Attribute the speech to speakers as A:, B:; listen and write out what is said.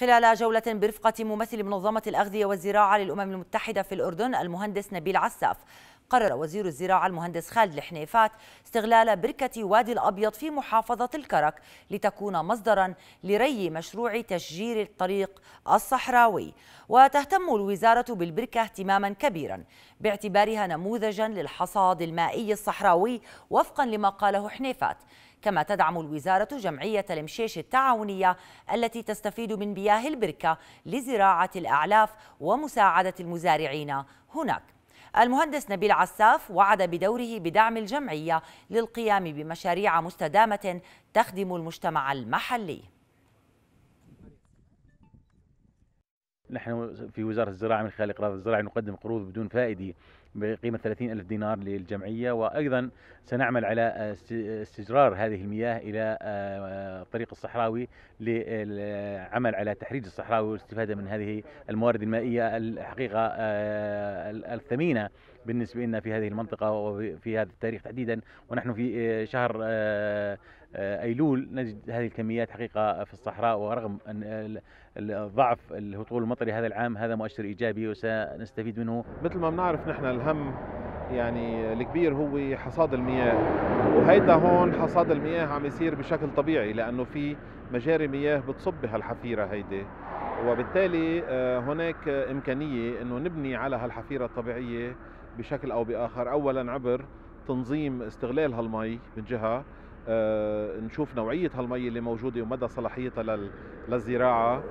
A: خلال جولة برفقة ممثل منظمة الأغذية والزراعة للأمم المتحدة في الأردن المهندس نبيل عساف قرر وزير الزراعة المهندس خالد الحنيفات استغلال بركة وادي الأبيض في محافظة الكرك لتكون مصدرا لري مشروع تشجير الطريق الصحراوي وتهتم الوزارة بالبركة اهتماما كبيرا باعتبارها نموذجا للحصاد المائي الصحراوي وفقا لما قاله حنيفات كما تدعم الوزارة جمعية المشيش التعاونية التي تستفيد من بياه البركة لزراعة الأعلاف ومساعدة المزارعين هناك المهندس نبيل عساف وعد بدوره بدعم الجمعية للقيام بمشاريع مستدامة تخدم المجتمع المحلي
B: نحن في وزارة الزراعة من خلال إقراض الزراعة نقدم قروض بدون فائدة بقيمة 30 ألف دينار للجمعية وأيضا سنعمل على استجرار هذه المياه إلى الطريق آه، الصحراوي للعمل على تحريج الصحراوي والاستفادة من هذه الموارد المائية الحقيقة آه، الثمينة بالنسبة لنا في هذه المنطقة وفي هذا التاريخ تحديدا ونحن في آه، شهر آه، ايلول نجد هذه الكميات حقيقه في الصحراء ورغم ان ضعف الهطول المطري هذا العام هذا مؤشر ايجابي وسنستفيد منه مثل ما بنعرف نحن الهم يعني الكبير هو حصاد المياه وهيدا هون
C: حصاد المياه عم يصير بشكل طبيعي لانه في مجاري مياه بتصب بهالحفيره هيدي وبالتالي آه، هناك امكانيه انه نبني على هالحفيره الطبيعيه بشكل او باخر اولا عبر تنظيم استغلال هالمي من جهه آه، نشوف نوعية هالمي اللي موجودة ومدى صلاحيتها للزراعة